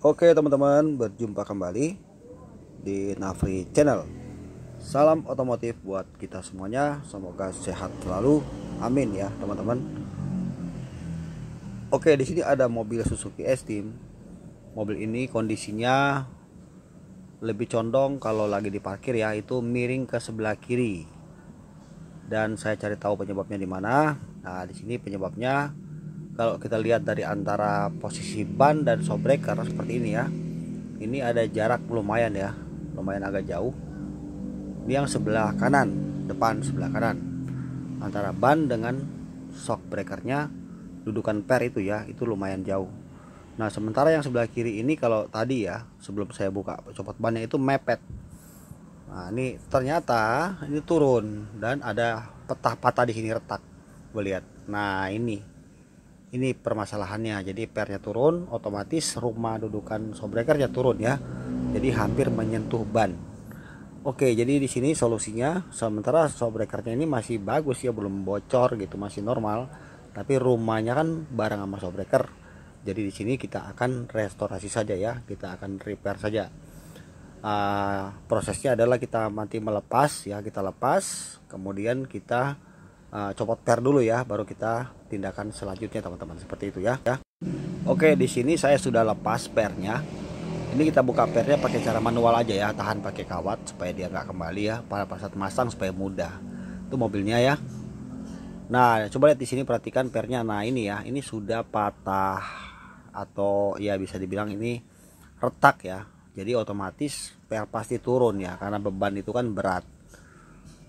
Oke teman-teman, berjumpa kembali di Navri Channel. Salam otomotif buat kita semuanya. Semoga sehat selalu. Amin ya teman-teman. Oke di sini ada mobil Suzuki S-Team. Mobil ini kondisinya lebih condong kalau lagi diparkir ya itu miring ke sebelah kiri. Dan saya cari tahu penyebabnya di mana. Nah di sini penyebabnya kalau kita lihat dari antara posisi ban dan sobrek karena seperti ini ya ini ada jarak lumayan ya lumayan agak jauh ini yang sebelah kanan depan sebelah kanan antara ban dengan shock breakernya dudukan per itu ya itu lumayan jauh nah sementara yang sebelah kiri ini kalau tadi ya sebelum saya buka copot bannya itu mepet nah ini ternyata ini turun dan ada petah patah di sini retak gue lihat nah ini ini permasalahannya jadi pernya turun otomatis rumah dudukan shockbreakernya turun ya jadi hampir menyentuh ban Oke jadi di sini solusinya sementara shockbreakernya ini masih bagus ya belum bocor gitu masih normal tapi rumahnya kan bareng sama shockbreaker jadi di sini kita akan restorasi saja ya kita akan repair saja uh, prosesnya adalah kita mati melepas ya kita lepas kemudian kita uh, copot per dulu ya baru kita tindakan selanjutnya teman-teman seperti itu ya ya oke di sini saya sudah lepas pernya ini kita buka pernya pakai cara manual aja ya tahan pakai kawat supaya dia nggak kembali ya para saat masang supaya mudah itu mobilnya ya nah coba lihat di sini perhatikan pernya nah ini ya ini sudah patah atau ya bisa dibilang ini retak ya jadi otomatis per pasti turun ya karena beban itu kan berat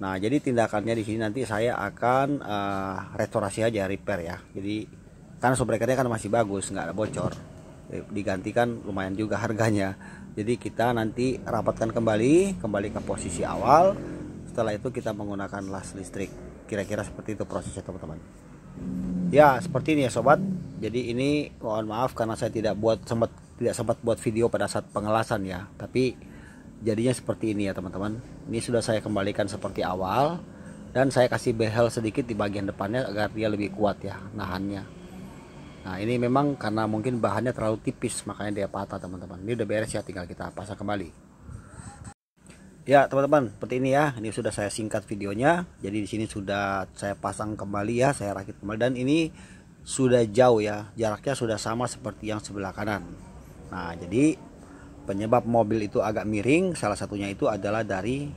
Nah, jadi tindakannya di sini nanti saya akan uh, restorasi aja repair ya. Jadi karena sobrekernya kan masih bagus, nggak ada bocor. Eh, digantikan lumayan juga harganya. Jadi kita nanti rapatkan kembali, kembali ke posisi awal. Setelah itu kita menggunakan las listrik. Kira-kira seperti itu prosesnya, teman-teman. Ya, seperti ini ya, sobat. Jadi ini mohon maaf karena saya tidak buat sempat tidak sempat buat video pada saat pengelasan ya. Tapi jadinya seperti ini ya teman-teman ini sudah saya kembalikan seperti awal dan saya kasih behel sedikit di bagian depannya agar dia lebih kuat ya nahannya nah ini memang karena mungkin bahannya terlalu tipis makanya dia patah teman-teman ini udah beres ya tinggal kita pasang kembali ya teman-teman seperti ini ya ini sudah saya singkat videonya jadi di sini sudah saya pasang kembali ya saya rakit kembali dan ini sudah jauh ya jaraknya sudah sama seperti yang sebelah kanan nah jadi Penyebab mobil itu agak miring salah satunya itu adalah dari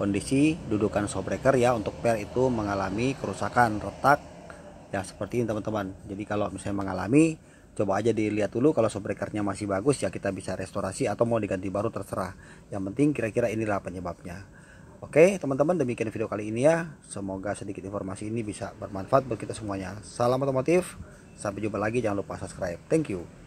kondisi dudukan shockbreaker ya untuk per itu mengalami kerusakan retak ya seperti ini teman-teman. Jadi kalau misalnya mengalami coba aja dilihat dulu kalau shockbreakernya masih bagus ya kita bisa restorasi atau mau diganti baru terserah. Yang penting kira-kira inilah penyebabnya. Oke teman-teman demikian video kali ini ya Semoga sedikit informasi ini bisa bermanfaat buat kita semuanya Salam otomotif Sampai jumpa lagi jangan lupa subscribe Thank you